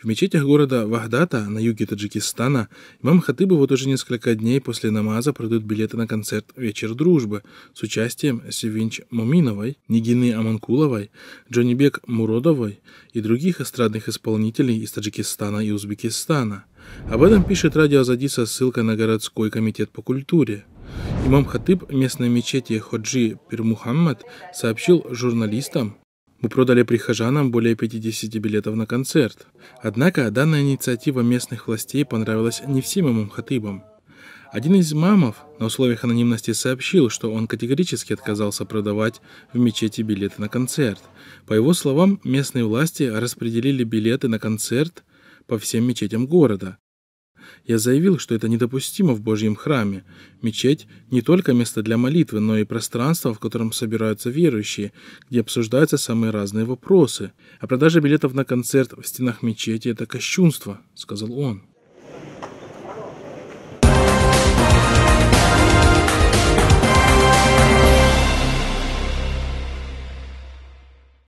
В мечетях города Вахдата на юге Таджикистана имам Хатыбы вот уже несколько дней после намаза продают билеты на концерт «Вечер дружбы» с участием Севинч Муминовой, Нигины Аманкуловой, Джонибек Муродовой и других эстрадных исполнителей из Таджикистана и Узбекистана. Об этом пишет радио Азади со ссылкой на городской комитет по культуре. Имам Хатыб местной мечети Ходжи Пир сообщил журналистам, мы продали прихожанам более 50 билетов на концерт. Однако данная инициатива местных властей понравилась не всем имам хатыбам. Один из мамов на условиях анонимности сообщил, что он категорически отказался продавать в мечети билеты на концерт. По его словам, местные власти распределили билеты на концерт по всем мечетям города, я заявил, что это недопустимо в Божьем храме. Мечеть – не только место для молитвы, но и пространство, в котором собираются верующие, где обсуждаются самые разные вопросы. А продажа билетов на концерт в стенах мечети – это кощунство, сказал он.